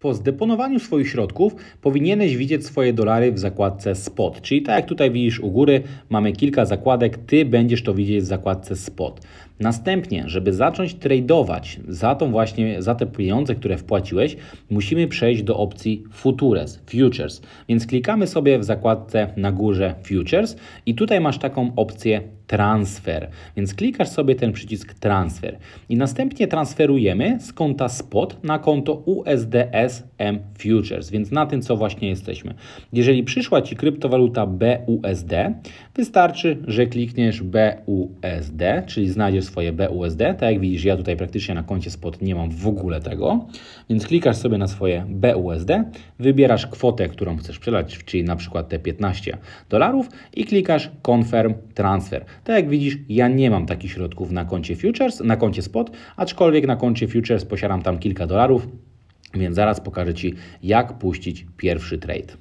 Po zdeponowaniu swoich środków powinieneś widzieć swoje dolary w zakładce Spot, czyli tak jak tutaj widzisz u góry mamy kilka zakładek, Ty będziesz to widzieć w zakładce Spot. Następnie, żeby zacząć tradować za, tą właśnie, za te pieniądze, które wpłaciłeś, musimy przejść do opcji Futures, Futures. Więc klikamy sobie w zakładce na górze Futures i tutaj masz taką opcję transfer. Więc klikasz sobie ten przycisk transfer i następnie transferujemy z konta spot na konto USDS SM Futures, więc na tym, co właśnie jesteśmy. Jeżeli przyszła Ci kryptowaluta BUSD, wystarczy, że klikniesz BUSD, czyli znajdziesz swoje BUSD. Tak jak widzisz, ja tutaj praktycznie na koncie spot nie mam w ogóle tego, więc klikasz sobie na swoje BUSD, wybierasz kwotę, którą chcesz przelać, czyli na przykład te 15 dolarów i klikasz Confirm Transfer. Tak jak widzisz, ja nie mam takich środków na koncie futures, na koncie spot, aczkolwiek na koncie futures posiadam tam kilka dolarów, więc zaraz pokażę Ci, jak puścić pierwszy trade.